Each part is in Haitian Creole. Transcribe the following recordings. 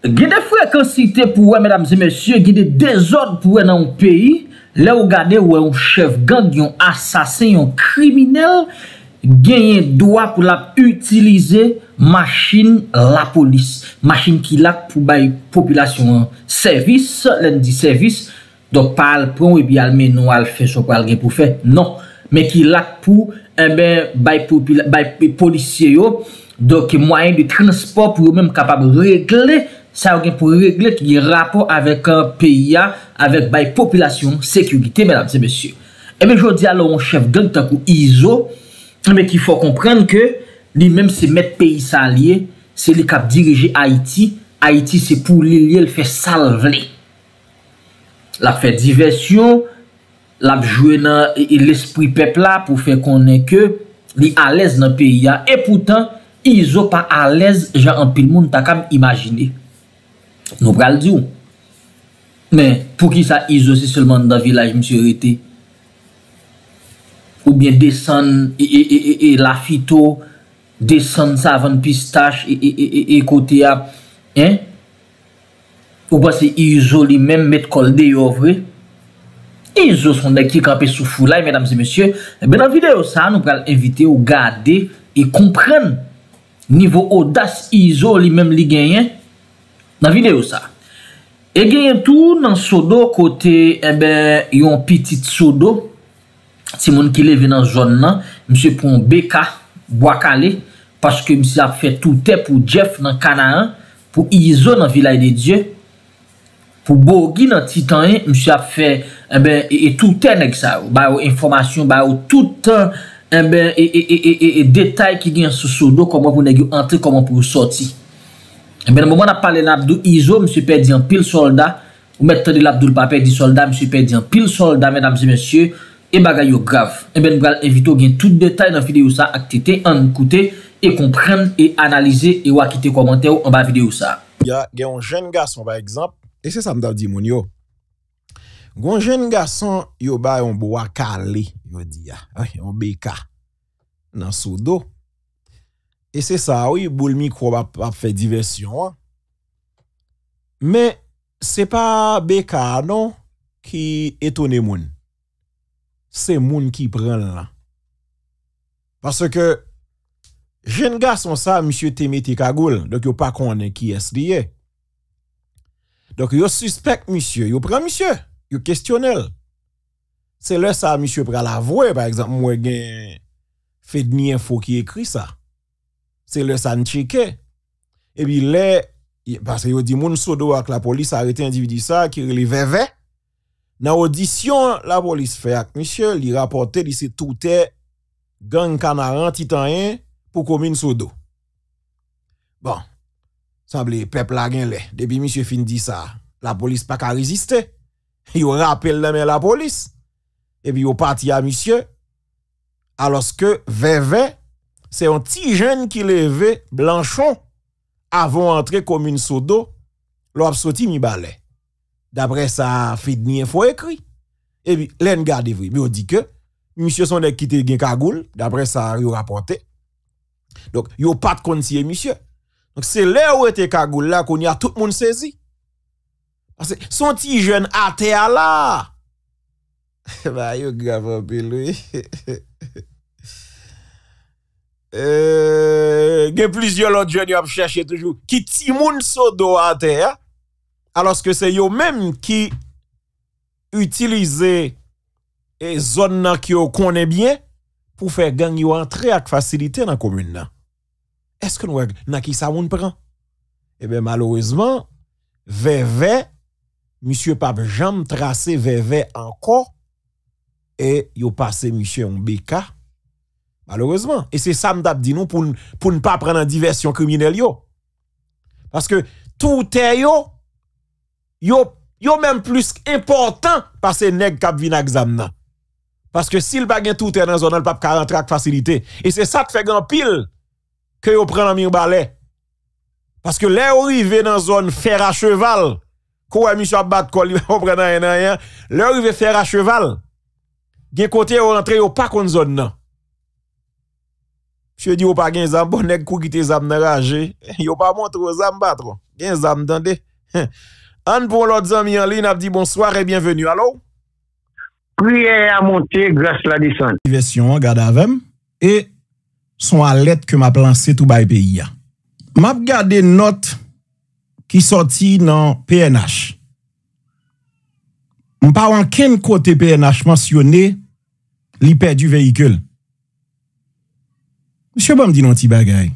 Gide frekonsite pou wè, mèdamse, mèsyè, gide dezod pou wè nan ou peyi, lè ou gade wè ou chev gand yon asasen, yon kriminel, genyen doa pou lè ap utilize machin la polis. Machin ki lak pou bay populasyon an. Servis, lèn di servis, don pa al proun epi al menou al fè, so kwa al gen pou fè, non, men ki lak pou eh bay polisye yo, don ki mwayen de transport pou wè mèm kapab rekle Sa yon gen pou regle ki li rapor Avèk an euh, peya Avèk bay populasyon, sekurite Mèlèm se mèsyou E eh mè jò di alò an chef gen tan kou Izo Mèk eh ki fò komprende ke Li mèm se mèt peyi sa liye Se li kap dirije Haiti Haiti se pou li liye l fè sal vli L ap fè diversyon L ap jwè nan L espri pepla pou fè konè ke Li alèz nan peya E poutan Izo pa alèz Jan an pil moun tan kam imajini Nou pral di ou Men, pou ki sa izo si selman Dan vilaj msi orite Ou bien desen e, e, e, e lafito Desen sa avan pistache E kote ya En Ou pas se izo li men met kol de yo vre Izo son de ki Kanpe sou fulay, medam se mesye eh Ben an videyo sa, nou pral invite ou gade E kompren Nivou odas izo li men li genyen Nan videyo sa, e genyen tou nan sodo kote eh yon pitit sodo, si moun ki leve nan zon nan, msye pou mbeka, boakale, paske msye ap fe touten pou Jeff nan kanahan, pou Izo nan vilay de Diyo, pou Borgi nan Titanye, msye ap fe eh e, e touten nek sa, ba yo informasyon, ba yo touten, eh e, e detay ki genyen sou sodo, koman pou nek yo antre, koman pou yo sorti. Mwen eh mwen ap pale nabdou izo, msye pe diyan pil solda, msye pe diyan pil solda, msye pe diyan pil solda, men amse monsye, e baga yo grav. Mwen eh mwen mwen al evito gen tout detay nan fideyo sa ak tete, an kute, e komprende, e analize, e wakite komante ou an ba fideyo sa. Ya gen yon jen gason ba ekzamp, e se sa mdap di moun yo, gwen jen gason yo ba yon bo wakale, yon beka, nan sou do. Et c'est ça, oui, boule micro va faire diversion. Hein. Mais ce n'est pas BK non qui étonne gens. C'est gens qui prend là. Parce que jeune garçon ça, monsieur Temeti Kagoul, donc yon pas qu'on qui est lié. Donc yon suspect monsieur, yon prend monsieur, yon questionnel. C'est là ça, monsieur la voix, par exemple, moi gen fait des infos qui écrit ça c'est le sancheke. Et puis là, parce que dit moun sodo avec la police arrêté individu ça qui est VV. Dans l'audition, la police fait avec monsieur, il rapportait il c'est tout est gang canaran titanien pour commune sodo. Bon, le peuple la gen le. Depuis monsieur fin dit ça, la police pas qu'à résister. Il rappelle la la police. Et puis au parti à monsieur alors que VV c'est un petit jeune qui levait Blanchon avant d'entrer commune Sodo, a sorti mi balai. D'après ça, Fidni info écrit. Et puis, l'en garde Mais on dit que, monsieur son qui quitté gen cagoule, d'après ça, il rapporté. Donc, il a pas de conseiller monsieur. Donc, c'est là où était cagoule là qu'on a tout le monde saisi. Parce que son petit jeune athée là. bah, yo grave peu lui. Euh, a plusieurs autres jeunes qui cherché toujours qui timoun sodo à hein? terre alors que c'est eux mêmes qui utilisent les zones qui connaissent bien pour faire gang yo entrer avec facilité dans la commune Est-ce que nous avons qui ça on prend Eh bien malheureusement VV monsieur Pape Jam tracé VV encore et yo passé monsieur en Malheureusement. Et c'est ça que dit nous pour, pour ne pas prendre en diversion criminelle. Yo. Parce que tout est yo, yo, même plus important parce que nèg kap vin examen. Parce que s'il pa gen tout est dans zone, pas rentrer avec facilité. Et c'est ça qui fait grand pile que yo prend en mirbalet. Parce que là arrivé dans zone fer à cheval, quoi monsieur abat kol, on prend rien rien. Là arrivé faire à cheval. Gen côté yo rentrer yo pas kon zone Fyo di yo pa gen zan bon ek kou ki te zan mnen raje, yo pa montro zan mbatro, gen zan mtande. An pou lòt zan mi an lè, nap di bon soare, bienvenu, alò? Pou yè a montè grès la disan. ...versyon an gada avèm, e son an let ke map lanse tou bay pe iya. Map gade not ki soti nan PNH. Mpaw an ken kote PNH mansyonè li pè du veyikül. Monsye ba mdi nan ti bagay,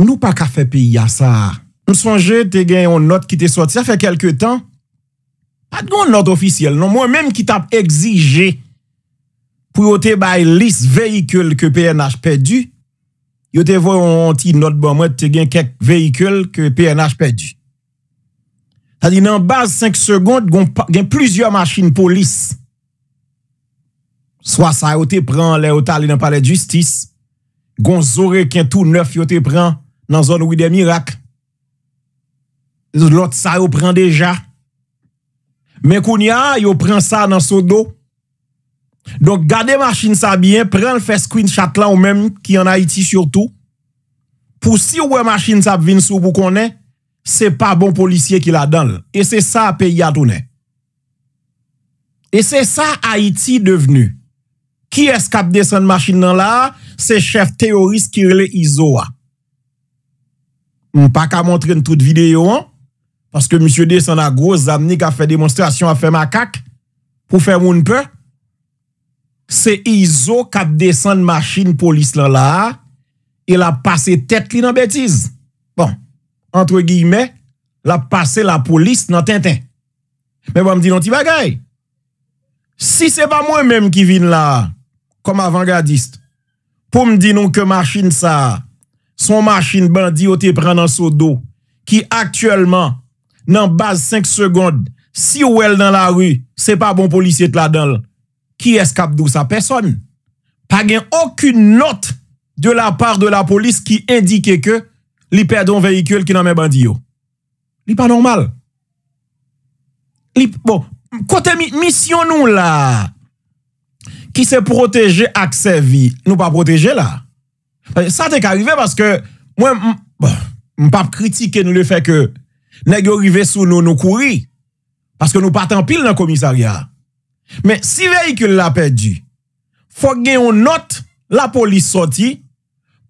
mnou pa kafe pi yasa, msonje te gen yon not ki non. te soti, sa fe kelke tan, ati gen yon not ofisye, nan mwen menm ki tap exije pou yote bay lis veyikyl ke PNH pedu, yote voy yon ti not ba mwen te gen kek veyikyl ke PNH pedu. Ati nan baz 5 segond gen plizyo maschin polis. swa sa yo te pran le otal li nan pale justice, gon zore ken tou neuf yo te pran nan zon wide mirak, lot sa yo pran deja, men koun ya, yo pran sa nan so do, donk gade machin sa biyen, pran l feskwin chatlan ou men ki an Haiti surtout, pou si wè machin sa bvin sou pou konen, se pa bon polisye ki la donl, e se sa pe yadounen. E se sa Haiti devenu, Ki es kap desen de machin nan la? Se chef teoris ki rele Izo a. Mwen pa ka montre ntout videyo an. Paske M. D. san a groz a meni ka fe demonstrasyon a fe makak pou fe moun pe. Se Izo kap desen de machin polis nan la e la pase tet li nan betiz. Bon, entre guyme la pase la polis nan ten ten. Men wame bon, di nan ti bagay. Si se pa mwen menm ki vin la kom avangadist, pou m di nou ke machin sa, son machin bandi yo te pren nan so do, ki aktuelman, nan baz 5 second, si ou el nan la ou, se pa bon polisit la dan, ki eskap do sa peson, pa gen okun not de la par de la polis ki indike ke li pedon vehikul ki nan men bandi yo. Li pa normal. Li, bon, kote misyon nou la, ki se proteje ak se vi, nou pa proteje la. E, sa te ka rive, paske, mwen, m bon, pap kritike nou le fe ke negyo rive sou nou nou kouri, paske nou patan pil nan komisarya. Men, si vehikul la perdi, fok gen yon not la polis soti,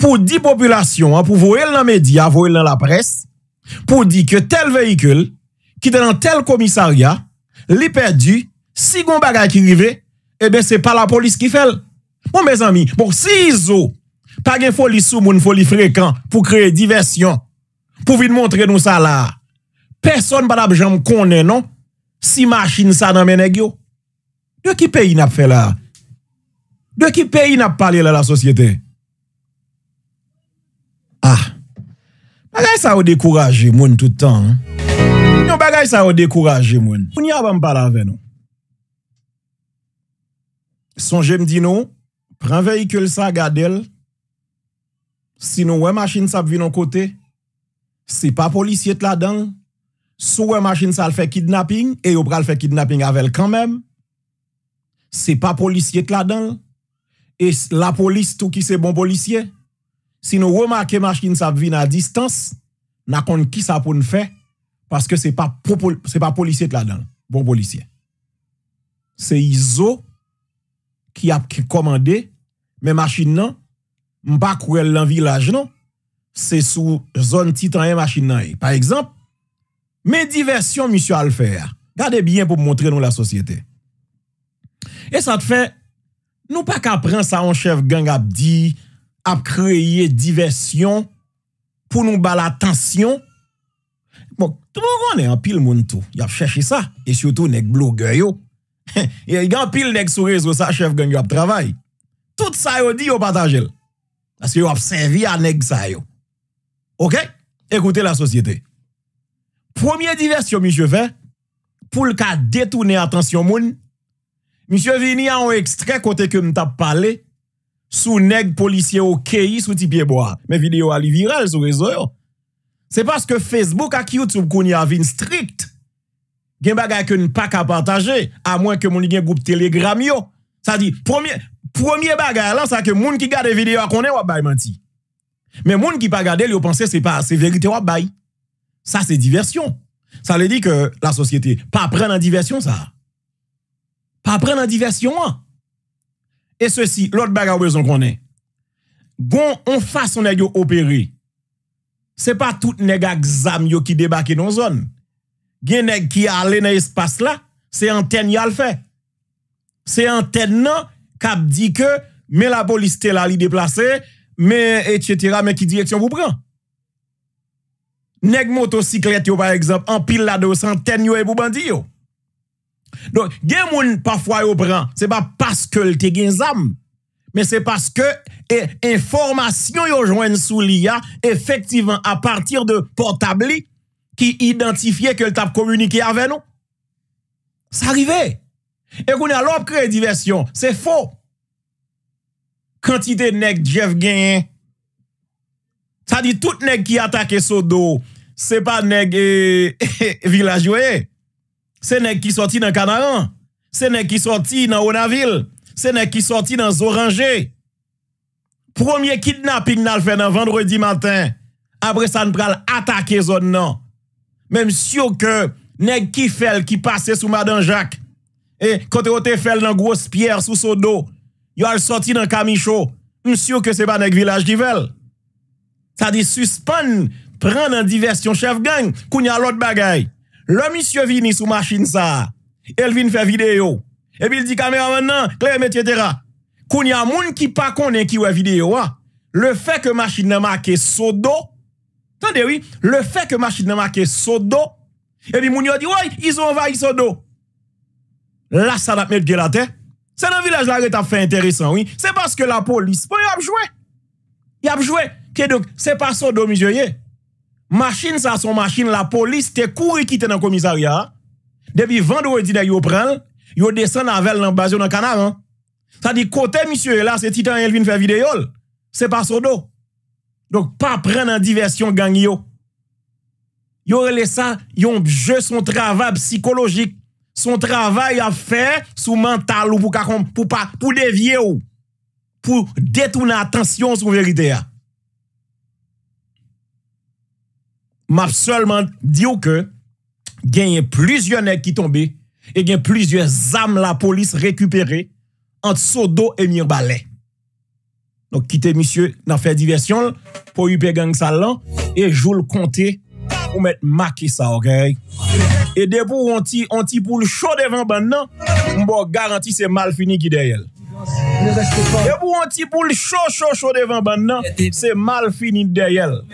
pou di populasyon, pou vouye l nan media, pou vouye l nan la pres, pou di ke tel vehikul, ki denan tel komisarya, li perdi, si goun bagay ki rive, Eh Bebe se pa la polis ki fel bon, Mwen bez ami, mwen bon, si izo Page foli sou moun, foli frekan Pou kreye diversyon Pou vide montre nou sa la Person badab jom konen non Si machin sa nan mwen e gyo De ki peyi nap fe la De ki peyi nap pale la la sosyete Ah Bagay sa ou dekouraje moun toutan Non bagay sa ou dekouraje moun Mwen yon yon ban parave non Son jem di nou, pren veyikyo lsa, gade l, sino wè machin sa ap vin an kote, se pa polisye t la den, sou wè machin sa l fè kidnapping, e yo pral fè kidnapping avèl kanmen, se pa polisye t la den, e la polis tou ki se bon polisye, sino wè makè machin sa ap vin an distans, na kon ki sa pou n fe, paske se pa polisye t la den, bon polisye. Se yi zo, ki ap ki komande, men machin nan, mba kouel lan vilaj nan, se sou zon titan yon machin nan yon. E. Par ekzamp, men diversyon misyo al fè ya. Gade byen pou mwotre nou la sosyete. E sa te fè, nou pa kapren sa an chev gang ap di, ap kreye diversyon, pou nou ba la tasyon. Bon, tout mwok wane an pil moun tou. Yap chèchi sa, e soutou nek blou geyo, E yon pil neg sou rezo sa chef gen yon ap travay. Tout sa yo di yo patanjel. Aske yo ap sevi a neg sa yo. Ok? Ekoute la sosyete. Premier divers yo misye ven. Poul ka detounen atensyon moun. Misye vini an ekstrek kote ke mta pale. Sou neg polisyen yo keyi sou tipye boha. Men video ali viral sou rezo yo. Se paske Facebook ak YouTube koun yon avin strikt. gen bagay ke n pa kapantaje, a mwen ke moun gen goup telegram yo. Sa di, pwemye bagay lan sa ke moun ki gade videyo a konen wap bay manti. Men moun ki pa gade li yo panse se verite wap bay. Sa se diversyon. Sa li di ke la sosyete, pa pren nan diversyon sa. Pa pren nan diversyon an. E se si, lot bagay wèzon konen. Gon, on fasonen yo operi. Se pa tout nega gzam yo ki debake nan zon. gen nek ki ale na espas la, se anten yal fe. Se anten nan, kap di ke, me la poliste la li deplase, me, etc., me ki direksyon pou pran. Nek motosiklet yo, par ekzamp, an pil la dos, anten yo e pou bandi yo. Don, gen moun, pafwa yo pran, se ba paske lte gen zam, me se paske, e informasyon yo jwen sou li ya, efektivan, a partir de potabli, qui identifiait que le tap communiqué avec nous. Ça arrivait. Et qu'on a l'op créé diversion. C'est faux. Quantité de nèg Jeff gagné. Ça dit tout nèg qui attaque Sodo, c'est pas nèg eh, village villageois. C'est nèg qui sorti dans Canaran. C'est nèg qui sorti dans Onaville. C'est nèg qui sorti dans Zoranger. Premier kidnapping n'a fait dans vendredi matin. Après ça, nous prenons attaquer zone non. Mem syo ke neg kifel ki pase sou madan jak. E kote o te fel nan gwoz pier sou so do. Yo al soti nan kamisho. Mem syo ke se ba neg vilaj ki vel. Sa di suspan, pren nan diversyon. Chef gang, koun ya lot bagay. Le misyo vini sou masin sa. El vini fe video. E bil di kamer man nan, kle metyetera. Koun ya moun ki pa konen ki we video. Le fe ke masin nan make sou do. Nan dewi, le fe ke machin nan make sodo, ebi moun bon, yo di, woy, iso anvayi sodo. La sa da pmet gelate, se nan vilaj la re tap fe enteresan, woy, se paske la polis, po yo apjwe. Yo apjwe, kèdok, se pa sodo, misyo ye. Machin sa son machin, la polis te kouri kite nan komisariya, debi vandou e di da yo pran, yo desen nan vel nan bazyo nan kanav, an. Sa di kote, misyo ye, la se titan elvin fe videyol, se pa sodo. Donk pa pren nan diversyon gany yo. Yo rele sa, yon je son travay psikolojik. Son travay a fe sou mental ou pou kakon, pou devye ou. Pou detou nan atensyon sou verite ya. Mab solman diyo ke, gen yon plizyonèk ki tombe, e gen plizyon zanm la polis rekupere ant sodo emir balè. Kite misye nan fè diversyon pou yu pe geng sa lan e joul konte pou mèt maki sa, ok? E debou an ti pou l'chou devan ban nan, mbo garanti se mal fini ki deyel. E bou an ti pou l'chou chou chou devan ban nan, se mal fini deyel.